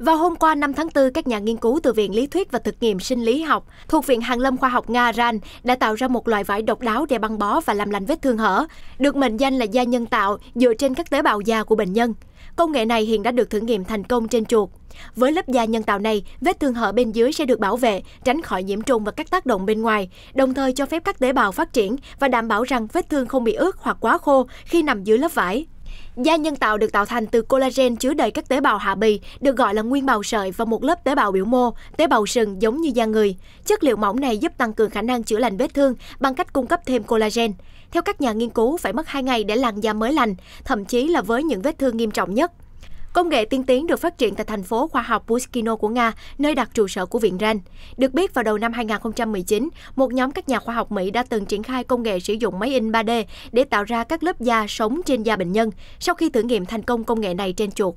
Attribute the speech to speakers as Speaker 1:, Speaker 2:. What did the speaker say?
Speaker 1: Vào hôm qua 5 tháng 4, các nhà nghiên cứu từ Viện Lý thuyết và Thực nghiệm Sinh lý học thuộc Viện Hàn lâm Khoa học Nga RAN đã tạo ra một loại vải độc đáo để băng bó và làm lành vết thương hở, được mệnh danh là da nhân tạo dựa trên các tế bào da của bệnh nhân. Công nghệ này hiện đã được thử nghiệm thành công trên chuột. Với lớp da nhân tạo này, vết thương hở bên dưới sẽ được bảo vệ, tránh khỏi nhiễm trùng và các tác động bên ngoài, đồng thời cho phép các tế bào phát triển và đảm bảo rằng vết thương không bị ướt hoặc quá khô khi nằm dưới lớp vải. Da nhân tạo được tạo thành từ collagen chứa đầy các tế bào hạ bì, được gọi là nguyên bào sợi và một lớp tế bào biểu mô, tế bào sừng giống như da người. Chất liệu mỏng này giúp tăng cường khả năng chữa lành vết thương bằng cách cung cấp thêm collagen. Theo các nhà nghiên cứu, phải mất 2 ngày để làn da mới lành, thậm chí là với những vết thương nghiêm trọng nhất. Công nghệ tiên tiến được phát triển tại thành phố khoa học Pushkino của Nga, nơi đặt trụ sở của Viện Ren. Được biết, vào đầu năm 2019, một nhóm các nhà khoa học Mỹ đã từng triển khai công nghệ sử dụng máy in 3D để tạo ra các lớp da sống trên da bệnh nhân sau khi thử nghiệm thành công công nghệ này trên chuột.